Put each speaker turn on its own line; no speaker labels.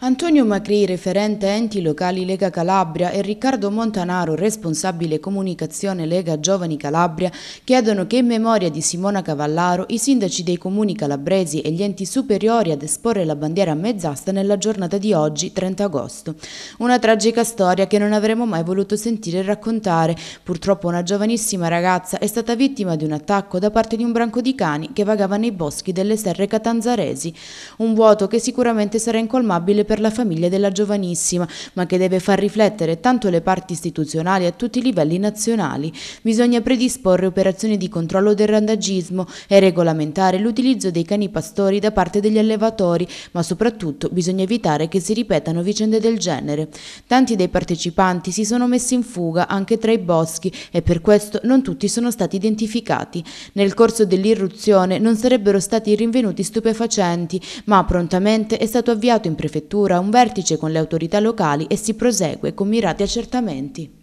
Antonio Macri, referente enti locali Lega Calabria e Riccardo Montanaro, responsabile comunicazione Lega Giovani Calabria, chiedono che in memoria di Simona Cavallaro i sindaci dei comuni calabresi e gli enti superiori ad esporre la bandiera a mezz'asta nella giornata di oggi, 30 agosto. Una tragica storia che non avremmo mai voluto sentire raccontare. Purtroppo una giovanissima ragazza è stata vittima di un attacco da parte di un branco di cani che vagava nei boschi delle serre catanzaresi. Un vuoto che sicuramente sarà incolmabile per la famiglia della giovanissima, ma che deve far riflettere tanto le parti istituzionali a tutti i livelli nazionali. Bisogna predisporre operazioni di controllo del randagismo e regolamentare l'utilizzo dei cani pastori da parte degli allevatori, ma soprattutto bisogna evitare che si ripetano vicende del genere. Tanti dei partecipanti si sono messi in fuga anche tra i boschi e per questo non tutti sono stati identificati. Nel corso dell'irruzione non sarebbero stati rinvenuti stupefacenti, ma prontamente è stato avviato in prefettura addirittura un vertice con le autorità locali e si prosegue con mirati accertamenti.